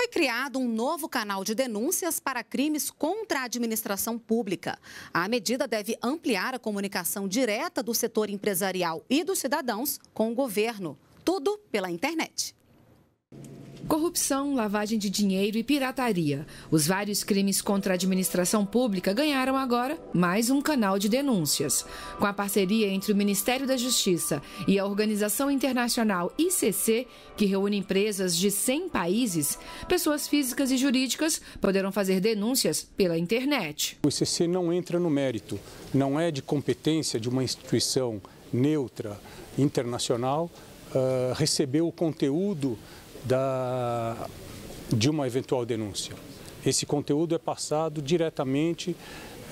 Foi criado um novo canal de denúncias para crimes contra a administração pública. A medida deve ampliar a comunicação direta do setor empresarial e dos cidadãos com o governo. Tudo pela internet. Corrupção, lavagem de dinheiro e pirataria. Os vários crimes contra a administração pública ganharam agora mais um canal de denúncias. Com a parceria entre o Ministério da Justiça e a organização internacional ICC, que reúne empresas de 100 países, pessoas físicas e jurídicas poderão fazer denúncias pela internet. O ICC não entra no mérito, não é de competência de uma instituição neutra, internacional, uh, receber o conteúdo da, de uma eventual denúncia. Esse conteúdo é passado diretamente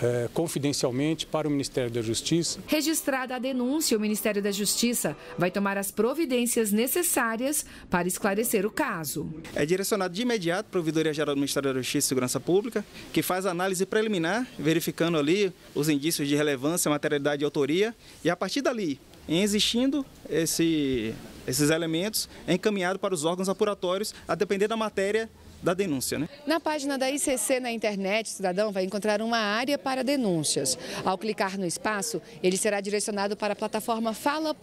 é, confidencialmente para o Ministério da Justiça. Registrada a denúncia, o Ministério da Justiça vai tomar as providências necessárias para esclarecer o caso. É direcionado de imediato para a Ouvidoria Geral do Ministério da Justiça e Segurança Pública, que faz a análise preliminar, verificando ali os indícios de relevância, materialidade e autoria, e a partir dali, existindo esse esses elementos é encaminhado para os órgãos apuratórios, a depender da matéria da denúncia. Né? Na página da ICC na internet, o cidadão vai encontrar uma área para denúncias. Ao clicar no espaço, ele será direcionado para a plataforma fala.br,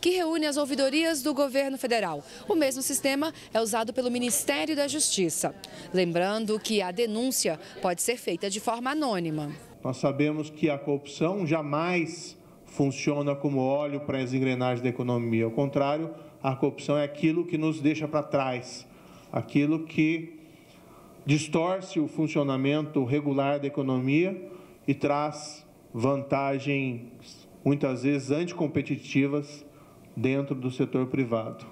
que reúne as ouvidorias do governo federal. O mesmo sistema é usado pelo Ministério da Justiça. Lembrando que a denúncia pode ser feita de forma anônima. Nós sabemos que a corrupção jamais funciona como óleo para as engrenagens da economia. Ao contrário, a corrupção é aquilo que nos deixa para trás, aquilo que distorce o funcionamento regular da economia e traz vantagens muitas vezes anticompetitivas dentro do setor privado.